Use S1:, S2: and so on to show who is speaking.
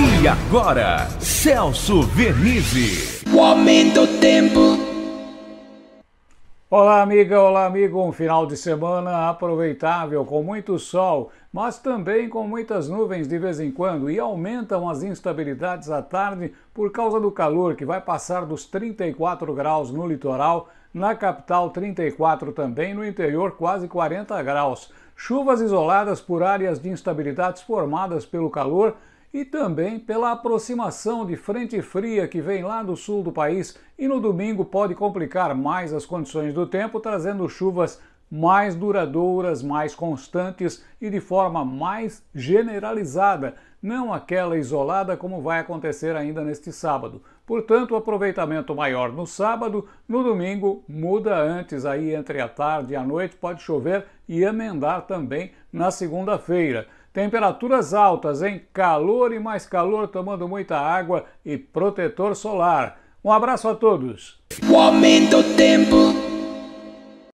S1: E agora, Celso Vernizzi. O aumento do tempo. Olá, amiga, olá, amigo. Um final de semana aproveitável, com muito sol, mas também com muitas nuvens de vez em quando e aumentam as instabilidades à tarde por causa do calor que vai passar dos 34 graus no litoral, na capital 34 também, no interior quase 40 graus. Chuvas isoladas por áreas de instabilidades formadas pelo calor e também pela aproximação de frente fria que vem lá do sul do país e no domingo pode complicar mais as condições do tempo, trazendo chuvas mais duradouras, mais constantes e de forma mais generalizada, não aquela isolada como vai acontecer ainda neste sábado. Portanto, aproveitamento maior no sábado, no domingo muda antes aí entre a tarde e a noite, pode chover e emendar também na segunda-feira. Temperaturas altas, hein? Calor e mais calor, tomando muita água e protetor solar. Um abraço a todos. O aumento do tempo.